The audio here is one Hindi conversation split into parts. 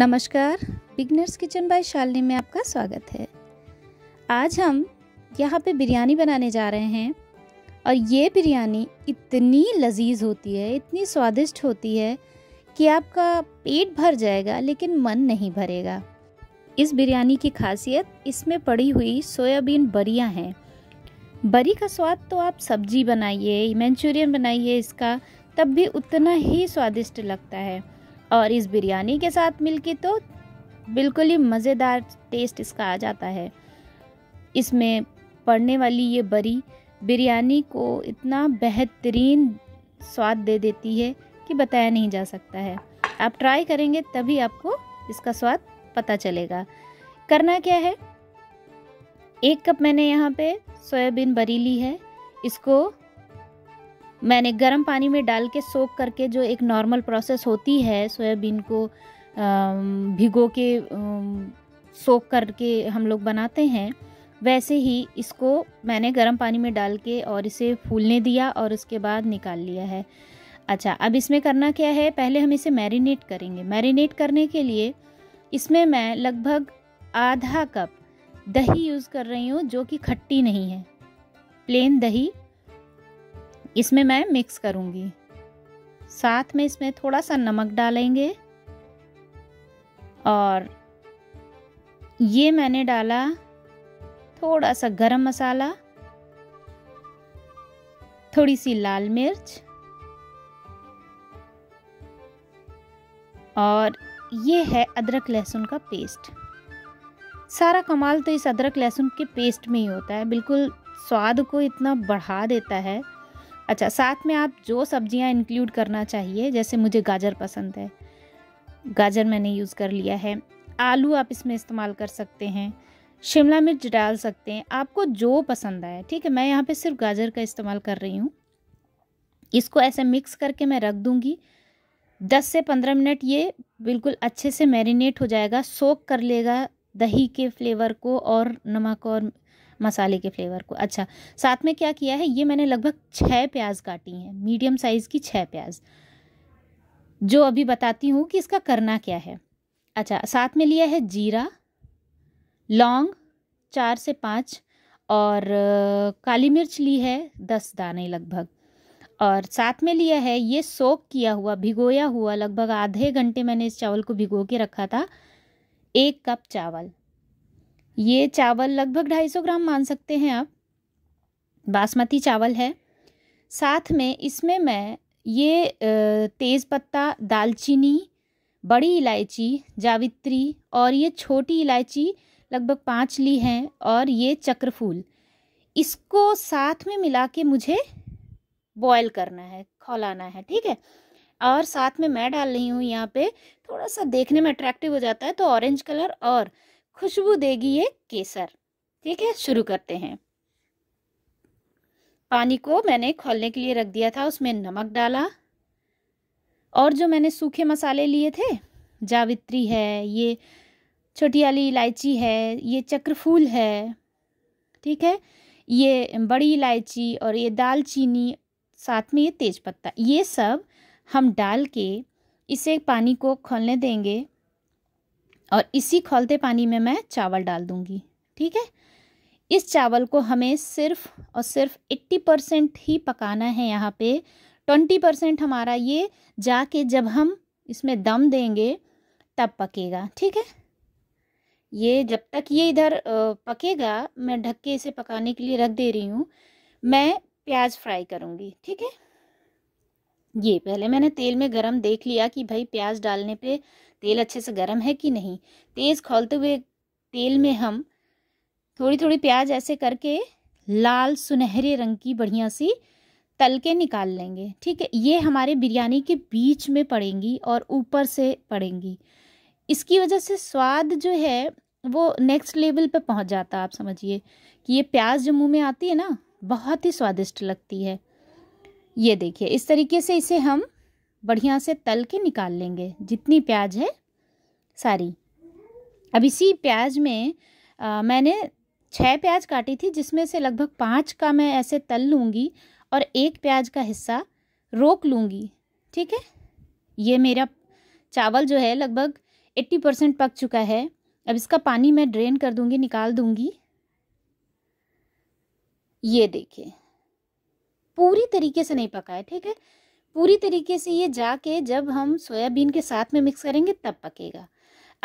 नमस्कार बिगनर्स किचन बाय शालिनी में आपका स्वागत है आज हम यहाँ पे बिरयानी बनाने जा रहे हैं और ये बिरयानी इतनी लजीज होती है इतनी स्वादिष्ट होती है कि आपका पेट भर जाएगा लेकिन मन नहीं भरेगा इस बिरयानी की खासियत इसमें पड़ी हुई सोयाबीन बरियाँ हैं बरी का स्वाद तो आप सब्जी बनाइए मंचूरियन बनाइए इसका तब भी उतना ही स्वादिष्ट लगता है और इस बिरयानी के साथ मिलके तो बिल्कुल ही मज़ेदार टेस्ट इसका आ जाता है इसमें पड़ने वाली ये बरी बिरयानी को इतना बेहतरीन स्वाद दे देती है कि बताया नहीं जा सकता है आप ट्राई करेंगे तभी आपको इसका स्वाद पता चलेगा करना क्या है एक कप मैंने यहाँ पे सोयाबीन बरी ली है इसको मैंने गर्म पानी में डाल के सोख करके जो एक नॉर्मल प्रोसेस होती है सोयाबीन को भिगो के सोख करके हम लोग बनाते हैं वैसे ही इसको मैंने गर्म पानी में डाल के और इसे फूलने दिया और उसके बाद निकाल लिया है अच्छा अब इसमें करना क्या है पहले हम इसे मैरिनेट करेंगे मैरिनेट करने के लिए इसमें मैं लगभग आधा कप दही यूज़ कर रही हूँ जो कि खट्टी नहीं है प्लेन दही इसमें मैं मिक्स करूँगी साथ में इसमें थोड़ा सा नमक डालेंगे और ये मैंने डाला थोड़ा सा गरम मसाला थोड़ी सी लाल मिर्च और ये है अदरक लहसुन का पेस्ट सारा कमाल तो इस अदरक लहसुन के पेस्ट में ही होता है बिल्कुल स्वाद को इतना बढ़ा देता है अच्छा साथ में आप जो सब्जियां इंक्लूड करना चाहिए जैसे मुझे गाजर पसंद है गाजर मैंने यूज़ कर लिया है आलू आप इसमें इस्तेमाल कर सकते हैं शिमला मिर्च डाल सकते हैं आपको जो पसंद आए ठीक है मैं यहाँ पे सिर्फ गाजर का इस्तेमाल कर रही हूँ इसको ऐसे मिक्स करके मैं रख दूँगी दस से पंद्रह मिनट ये बिल्कुल अच्छे से मैरिनेट हो जाएगा सोख कर लेगा दही के फ्लेवर को और नमक और मसाले के फ्लेवर को अच्छा साथ में क्या किया है ये मैंने लगभग छः प्याज काटी हैं मीडियम साइज़ की छः प्याज जो अभी बताती हूँ कि इसका करना क्या है अच्छा साथ में लिया है जीरा लौंग चार से पाँच और काली मिर्च ली है दस दाने लगभग और साथ में लिया है ये सोक किया हुआ भिगोया हुआ लगभग आधे घंटे मैंने इस चावल को भिगो के रखा था एक कप चावल ये चावल लगभग 250 ग्राम मान सकते हैं आप बासमती चावल है साथ में इसमें मैं ये तेज़पत्ता दालचीनी बड़ी इलायची जावित्री और ये छोटी इलायची लगभग पाँच ली हैं और ये चक्रफूल इसको साथ में मिला के मुझे बॉयल करना है खौलाना है ठीक है और साथ में मैं डाल रही हूँ यहाँ पे थोड़ा सा देखने में अट्रैक्टिव हो जाता है तो ऑरेंज कलर और खुशबू देगी ये केसर ठीक है शुरू करते हैं पानी को मैंने खोलने के लिए रख दिया था उसमें नमक डाला और जो मैंने सूखे मसाले लिए थे जावित्री है ये छोटी वाली इलायची है ये चक्रफूल है ठीक है ये बड़ी इलायची और ये दालचीनी साथ में ये तेज़पत्ता ये सब हम डाल के इसे पानी को खोलने देंगे और इसी खोलते पानी में मैं चावल डाल दूँगी ठीक है इस चावल को हमें सिर्फ और सिर्फ एट्टी परसेंट ही पकाना है यहाँ पे ट्वेंटी परसेंट हमारा ये जाके जब हम इसमें दम देंगे तब पकेगा ठीक है ये जब तक ये इधर पकेगा मैं ढक के इसे पकाने के लिए रख दे रही हूँ मैं प्याज फ्राई करूँगी ठीक है ये पहले मैंने तेल में गरम देख लिया कि भाई प्याज डालने पे तेल अच्छे से गरम है कि नहीं तेज़ खोलते हुए तेल में हम थोड़ी थोड़ी प्याज ऐसे करके लाल सुनहरे रंग की बढ़िया सी तल के निकाल लेंगे ठीक है ये हमारे बिरयानी के बीच में पड़ेंगी और ऊपर से पड़ेंगी इसकी वजह से स्वाद जो है वो नेक्स्ट लेवल पे पहुंच जाता आप समझिए कि ये प्याज जो मुँह में आती है ना बहुत ही स्वादिष्ट लगती है ये देखिए इस तरीके से इसे हम बढ़िया से तल के निकाल लेंगे जितनी प्याज है सारी अब इसी प्याज में आ, मैंने छः प्याज काटी थी जिसमें से लगभग पाँच का मैं ऐसे तल लूँगी और एक प्याज का हिस्सा रोक लूँगी ठीक है ये मेरा चावल जो है लगभग एट्टी परसेंट पक चुका है अब इसका पानी मैं ड्रेन कर दूँगी निकाल दूँगी ये देखिए पूरी तरीके से नहीं पका है ठीक है पूरी तरीके से ये जाके जब हम सोयाबीन के साथ में मिक्स करेंगे तब पकेगा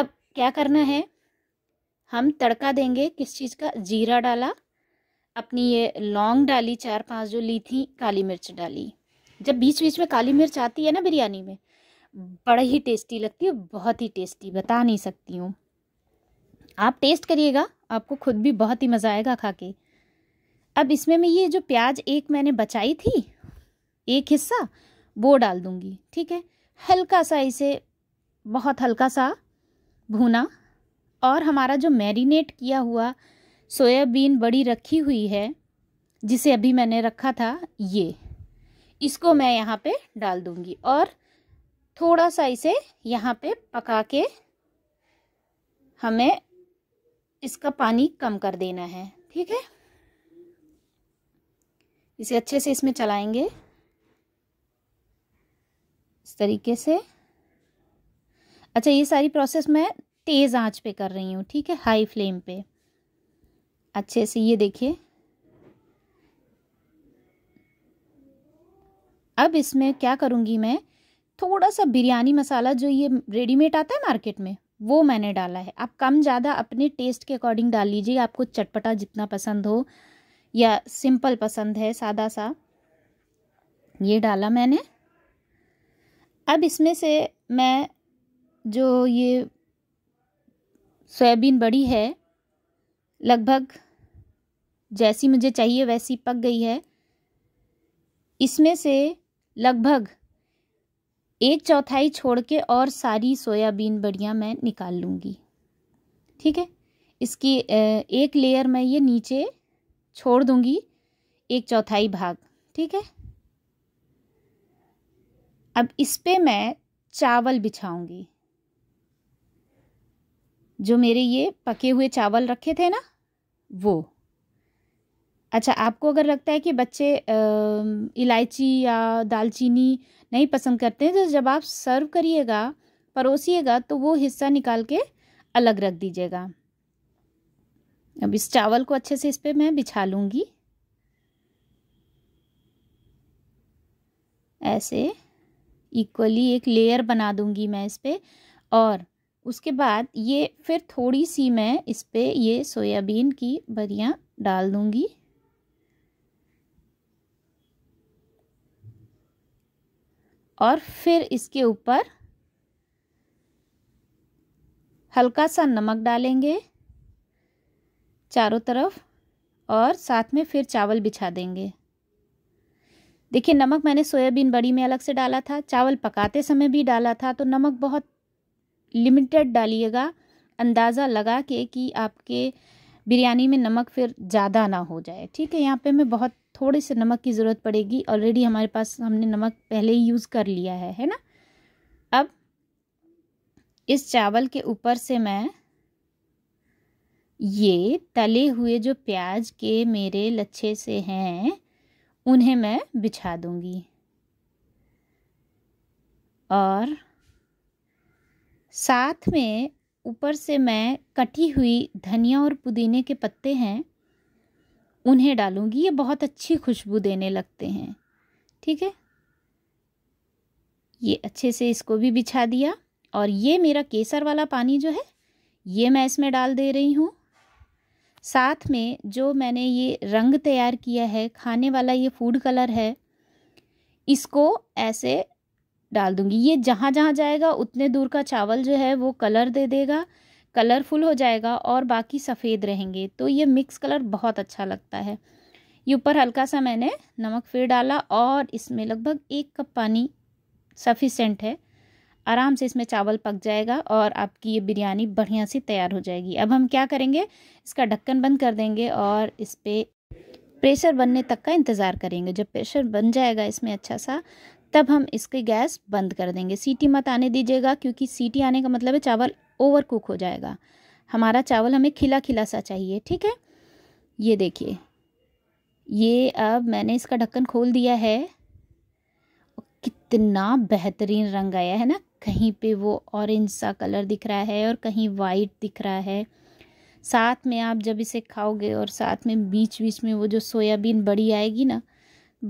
अब क्या करना है हम तड़का देंगे किस चीज़ का जीरा डाला अपनी ये लौंग डाली चार पांच जो ली थी काली मिर्च डाली जब बीच बीच में काली मिर्च आती है ना बिरयानी में बड़ा ही टेस्टी लगती है बहुत ही टेस्टी बता नहीं सकती हूँ आप टेस्ट करिएगा आपको खुद भी बहुत ही मज़ा आएगा खा के अब इसमें मैं ये जो प्याज एक मैंने बचाई थी एक हिस्सा वो डाल दूंगी ठीक है हल्का सा इसे बहुत हल्का सा भूना और हमारा जो मैरिनेट किया हुआ सोयाबीन बड़ी रखी हुई है जिसे अभी मैंने रखा था ये इसको मैं यहाँ पे डाल दूंगी और थोड़ा सा इसे यहाँ पे पका के हमें इसका पानी कम कर देना है ठीक है इसे अच्छे से इसमें चलाएंगे इस तरीके से अच्छा ये सारी प्रोसेस मैं तेज़ आंच पे कर रही हूँ ठीक है हाई फ्लेम पे अच्छे से ये देखिए अब इसमें क्या करूँगी मैं थोड़ा सा बिरयानी मसाला जो ये रेडीमेड आता है मार्केट में वो मैंने डाला है आप कम ज़्यादा अपने टेस्ट के अकॉर्डिंग डाल लीजिए आपको चटपटा जितना पसंद हो या सिंपल पसंद है सादा सा ये डाला मैंने अब इसमें से मैं जो ये सोयाबीन बड़ी है लगभग जैसी मुझे चाहिए वैसी पक गई है इसमें से लगभग एक चौथाई छोड़ के और सारी सोयाबीन बड़ियाँ मैं निकाल लूँगी ठीक है इसकी एक लेयर मैं ये नीचे छोड़ दूंगी एक चौथाई भाग ठीक है अब इस पे मैं चावल बिछाऊंगी जो मेरे ये पके हुए चावल रखे थे ना वो अच्छा आपको अगर लगता है कि बच्चे इलायची या दालचीनी नहीं पसंद करते हैं तो जब आप सर्व करिएगा परोसिएगा तो वो हिस्सा निकाल के अलग रख दीजिएगा अब इस चावल को अच्छे से इस पर मैं बिछा लूँगी ऐसे इक्वली एक लेयर बना दूँगी मैं इस पर और उसके बाद ये फिर थोड़ी सी मैं इस पर ये सोयाबीन की बरियाँ डाल दूँगी और फिर इसके ऊपर हल्का सा नमक डालेंगे चारों तरफ और साथ में फिर चावल बिछा देंगे देखिए नमक मैंने सोयाबीन बड़ी में अलग से डाला था चावल पकाते समय भी डाला था तो नमक बहुत लिमिटेड डालिएगा अंदाज़ा लगा के कि आपके बिरयानी में नमक फिर ज़्यादा ना हो जाए ठीक है यहाँ पे मैं बहुत थोड़े से नमक की ज़रूरत पड़ेगी ऑलरेडी हमारे पास हमने नमक पहले ही यूज़ कर लिया है है ना अब इस चावल के ऊपर से मैं ये तले हुए जो प्याज के मेरे लच्छे से हैं उन्हें मैं बिछा दूंगी और साथ में ऊपर से मैं कटी हुई धनिया और पुदीने के पत्ते हैं उन्हें डालूंगी ये बहुत अच्छी खुशबू देने लगते हैं ठीक है ये अच्छे से इसको भी बिछा दिया और ये मेरा केसर वाला पानी जो है ये मैं इसमें डाल दे रही हूँ साथ में जो मैंने ये रंग तैयार किया है खाने वाला ये फूड कलर है इसको ऐसे डाल दूंगी ये जहाँ जहाँ जाएगा उतने दूर का चावल जो है वो कलर दे देगा कलरफुल हो जाएगा और बाकी सफ़ेद रहेंगे तो ये मिक्स कलर बहुत अच्छा लगता है ये ऊपर हल्का सा मैंने नमक फिर डाला और इसमें लगभग एक कप पानी सफिशेंट है आराम से इसमें चावल पक जाएगा और आपकी ये बिरयानी बढ़िया सी तैयार हो जाएगी अब हम क्या करेंगे इसका ढक्कन बंद कर देंगे और इस पर प्रेशर बनने तक का इंतज़ार करेंगे जब प्रेशर बन जाएगा इसमें अच्छा सा तब हम इसकी गैस बंद कर देंगे सीटी मत आने दीजिएगा क्योंकि सीटी आने का मतलब है चावल ओवर कुक हो जाएगा हमारा चावल हमें खिला खिला सा चाहिए ठीक है ये देखिए ये अब मैंने इसका ढक्कन खोल दिया है कितना बेहतरीन रंग आया है ना कहीं पे वो ऑरेंज सा कलर दिख रहा है और कहीं वाइट दिख रहा है साथ में आप जब इसे खाओगे और साथ में बीच बीच में वो जो सोयाबीन बड़ी आएगी ना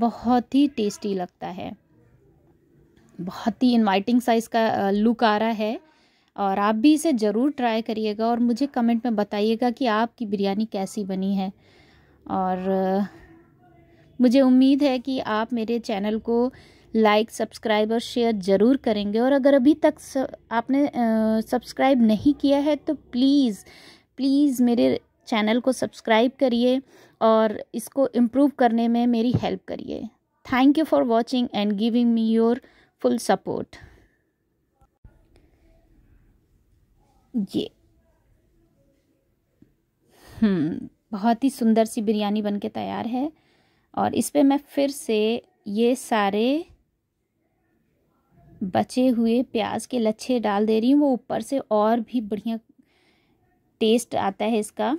बहुत ही टेस्टी लगता है बहुत ही इनवाइटिंग साइज़ का लुक आ रहा है और आप भी इसे ज़रूर ट्राई करिएगा और मुझे कमेंट में बताइएगा कि आपकी बिरयानी कैसी बनी है और मुझे उम्मीद है कि आप मेरे चैनल को लाइक सब्सक्राइब और शेयर ज़रूर करेंगे और अगर अभी तक आपने सब्सक्राइब नहीं किया है तो प्लीज़ प्लीज़ मेरे चैनल को सब्सक्राइब करिए और इसको इम्प्रूव करने में मेरी हेल्प करिए thank you for watching and giving me your full support ये हम्म, बहुत ही सुंदर सी बिरयानी बनके तैयार है और इस पर मैं फिर से ये सारे बचे हुए प्याज के लच्छे डाल दे रही हूँ वो ऊपर से और भी बढ़िया टेस्ट आता है इसका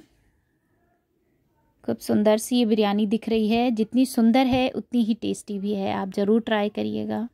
खूब सुंदर सी ये बिरयानी दिख रही है जितनी सुंदर है उतनी ही टेस्टी भी है आप ज़रूर ट्राई करिएगा